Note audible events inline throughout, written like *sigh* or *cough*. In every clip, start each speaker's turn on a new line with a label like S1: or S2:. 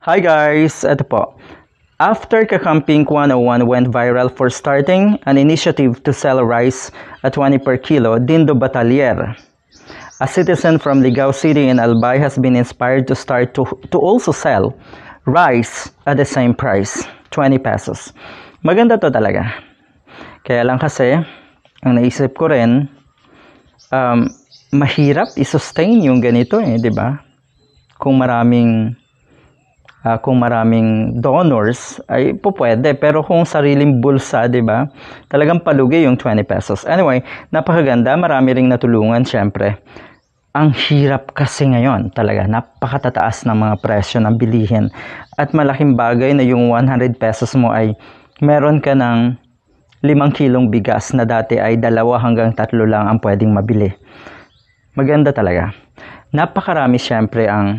S1: Hi guys! Ito po. After Kakamping 101 went viral for starting an initiative to sell rice at 20 per kilo, Dindo Batalier, a citizen from Ligao City in Albay, has been inspired to start to, to also sell rice at the same price, 20 pesos. Maganda to talaga. Kaya lang kasi, ang naisip ko rin, um, mahirap i-sustain yung ganito eh, di ba? Kung maraming uh, kung maraming donors ay po pero kung sariling bulsa 'di ba talagang palugi yung 20 pesos anyway napakaganda marami ring natulungan syempre ang hirap kasi ngayon talaga napakatataas ng mga presyo ng bilihin at malaking bagay na yung 100 pesos mo ay meron ka ng 5 kilong bigas na dati ay dalawa hanggang tatlo lang ang pwedeng mabili maganda talaga napakarami syempre ang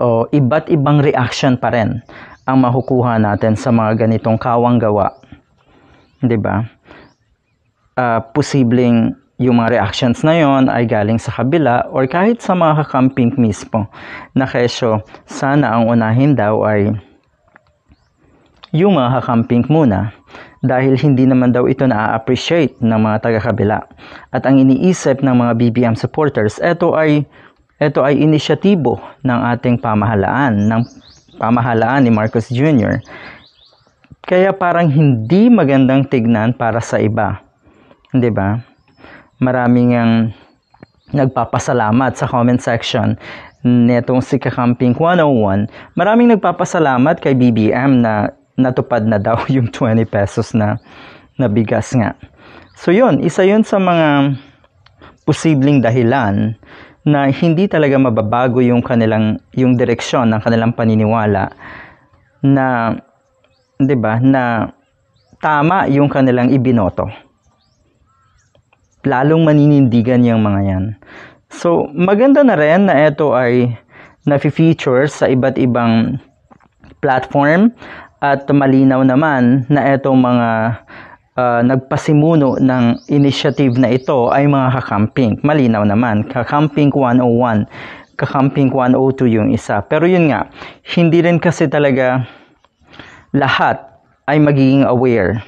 S1: o iba't ibang reaction pa rin ang makukuha natin sa mga ganitong kawang gawa. 'Di ba? Uh, posibleng yung mga reactions na yon ay galing sa kabila or kahit sa mga kakamping mismo na kesyo sana ang unahin daw ay yung mga kakamping muna dahil hindi naman daw ito na-appreciate ng mga taga-kabila. At ang iniisip ng mga BBM supporters, ito ay ito ay inisyatibo ng ating pamahalaan, ng pamahalaan ni Marcos Jr. Kaya parang hindi magandang tignan para sa iba. Hindi ba? Maraming ang nagpapasalamat sa comment section netong si Kakamping 101. Maraming nagpapasalamat kay BBM na natupad na daw *laughs* yung 20 pesos na nabigas nga. So yun, isa yun sa mga posibleng dahilan na hindi talaga mababago yung kanilang yung direksyon ng kanilang paniniwala na 'di ba na tama yung kanilang ibinoto. Lalong maninindigan yung mga 'yan. So, maganda na rin na ito ay na-feature sa iba't ibang platform at malinaw naman na itong mga uh, nagpasimuno ng initiative na ito ay mga kakamping. Malinaw naman, kakamping 101, kakamping 102 yung isa. Pero yun nga, hindi rin kasi talaga lahat ay magiging aware.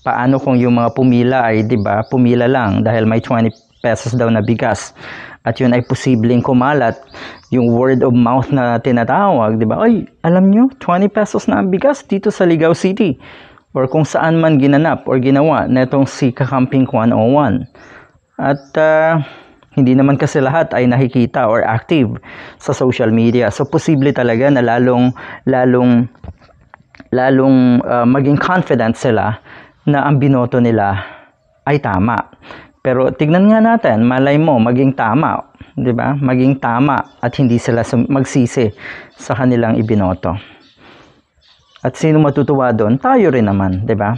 S1: Paano kung yung mga pumila ay, di ba, pumila lang dahil may 20 pesos daw na bigas. At yun ay posibleng kumalat yung word of mouth na tinatawag, di ba? Ay, alam nyo, 20 pesos na ang bigas dito sa Ligao City or kung saan man ginanap or ginawa netong si Kakamping 101. At uh, hindi naman kasi lahat ay nakikita or active sa social media. So posible talaga na lalong lalong lalong uh, maging confident sila na ang binoto nila ay tama. Pero tignan nga natin, malay mo maging tama, 'di ba? Maging tama at hindi sila magsisi sa kanilang ibinoto. At sino matutuwa doon? Tayo rin naman, 'di ba?